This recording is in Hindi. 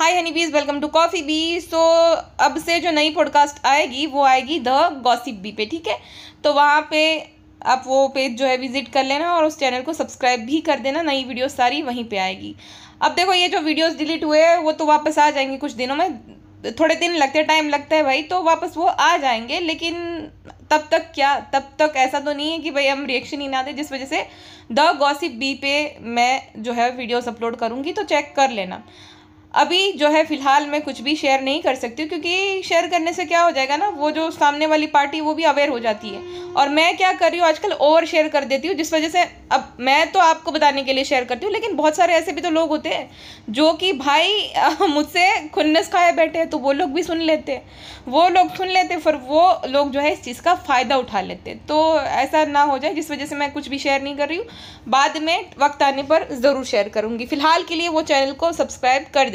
hi honey bees welcome to coffee bee so अब से जो नई पॉडकास्ट आएगी वो आएगी द गॉसिप बी पे ठीक है तो वहाँ पे आप वो पेज जो है विजिट कर लेना और उस चैनल को सब्सक्राइब भी कर देना नई वीडियो सारी वहीं पे आएगी अब देखो ये जो वीडियोस डिलीट हुए हैं वो तो वापस आ जाएंगे कुछ दिनों में थोड़े दिन लगते हैं टाइम लगता है भाई तो वापस वो आ जाएंगे लेकिन तब तक क्या तब तक ऐसा तो नहीं है कि भाई हम रिएक्शन ही ना दें जिस वजह से द गॉसिप बी पे मैं जो है वीडियोस अपलोड करूँगी तो चेक कर लेना अभी जो है फ़िलहाल मैं कुछ भी शेयर नहीं कर सकती हूँ क्योंकि शेयर करने से क्या हो जाएगा ना वो जो सामने वाली पार्टी वो भी अवेयर हो जाती है और मैं क्या कर रही हूँ आजकल ओवर शेयर कर देती हूँ जिस वजह से अब मैं तो आपको बताने के लिए शेयर करती हूँ लेकिन बहुत सारे ऐसे भी तो लोग होते हैं जो कि भाई मुझसे खुन्नस खाए बैठे हैं तो वो लोग भी सुन लेते वो लोग सुन लेते फिर वो लोग जो है इस चीज़ का फ़ायदा उठा लेते तो ऐसा ना हो जाए जिस वजह से मैं कुछ भी शेयर नहीं कर रही हूँ बाद में वक्त आने पर ज़रूर शेयर करूँगी फ़िलहाल के लिए वो चैनल को सब्सक्राइब कर